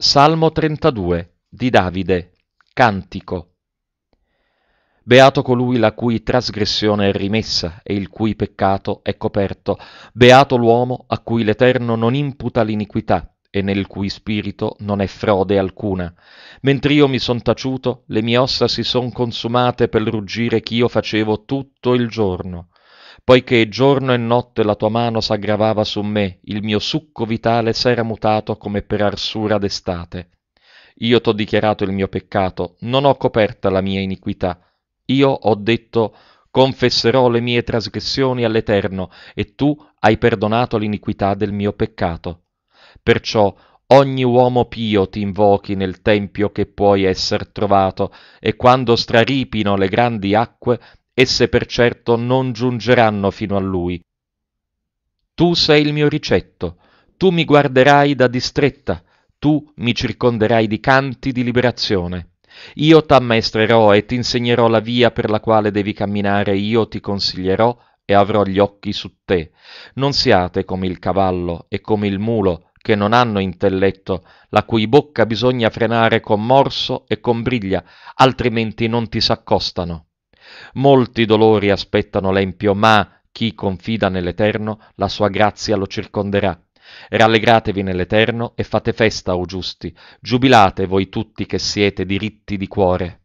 Salmo 32 di Davide, Cantico. Beato colui la cui trasgressione è rimessa e il cui peccato è coperto. Beato l'uomo a cui l'Eterno non imputa l'iniquità e nel cui spirito non è frode alcuna. Mentre io mi son taciuto, le mie ossa si son consumate per ruggire ch'io facevo tutto il giorno poiché giorno e notte la tua mano s'aggravava su me, il mio succo vitale s'era mutato come per arsura d'estate. Io t'ho dichiarato il mio peccato, non ho coperta la mia iniquità. Io ho detto, confesserò le mie trasgressioni all'Eterno, e tu hai perdonato l'iniquità del mio peccato. Perciò ogni uomo pio ti invochi nel tempio che puoi esser trovato, e quando straripino le grandi acque, esse per certo non giungeranno fino a lui. Tu sei il mio ricetto, tu mi guarderai da distretta, tu mi circonderai di canti di liberazione. Io t'ammaestrerò e ti insegnerò la via per la quale devi camminare, io ti consiglierò e avrò gli occhi su te. Non siate come il cavallo e come il mulo, che non hanno intelletto, la cui bocca bisogna frenare con morso e con briglia, altrimenti non ti s'accostano. Molti dolori aspettano l'empio, ma chi confida nell'Eterno, la sua grazia lo circonderà. Rallegratevi nell'Eterno e fate festa, o giusti, giubilate voi tutti che siete diritti di cuore.